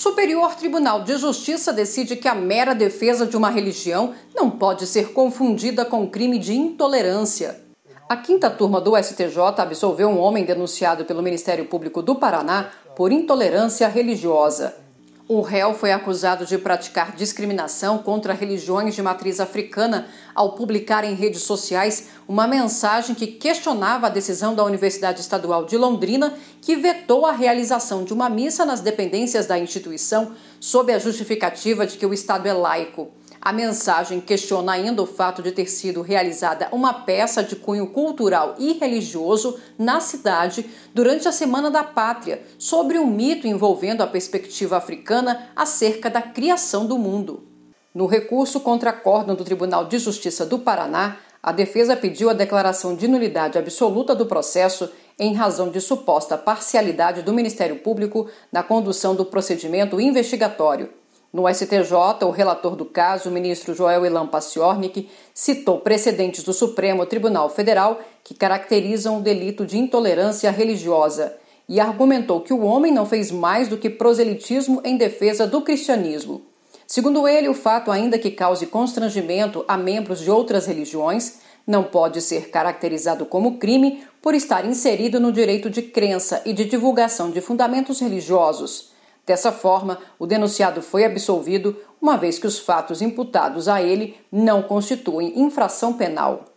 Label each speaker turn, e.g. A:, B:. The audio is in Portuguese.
A: Superior Tribunal de Justiça decide que a mera defesa de uma religião não pode ser confundida com crime de intolerância. A quinta turma do STJ absolveu um homem denunciado pelo Ministério Público do Paraná por intolerância religiosa. O réu foi acusado de praticar discriminação contra religiões de matriz africana ao publicar em redes sociais uma mensagem que questionava a decisão da Universidade Estadual de Londrina, que vetou a realização de uma missa nas dependências da instituição, sob a justificativa de que o Estado é laico. A mensagem questiona ainda o fato de ter sido realizada uma peça de cunho cultural e religioso na cidade durante a Semana da Pátria, sobre um mito envolvendo a perspectiva africana acerca da criação do mundo. No recurso contra acórdão do Tribunal de Justiça do Paraná, a defesa pediu a declaração de nulidade absoluta do processo em razão de suposta parcialidade do Ministério Público na condução do procedimento investigatório no STJ, o relator do caso, o ministro Joel Ilan Paciornik, citou precedentes do Supremo Tribunal Federal que caracterizam o delito de intolerância religiosa e argumentou que o homem não fez mais do que proselitismo em defesa do cristianismo. Segundo ele, o fato, ainda que cause constrangimento a membros de outras religiões, não pode ser caracterizado como crime por estar inserido no direito de crença e de divulgação de fundamentos religiosos. Dessa forma, o denunciado foi absolvido, uma vez que os fatos imputados a ele não constituem infração penal.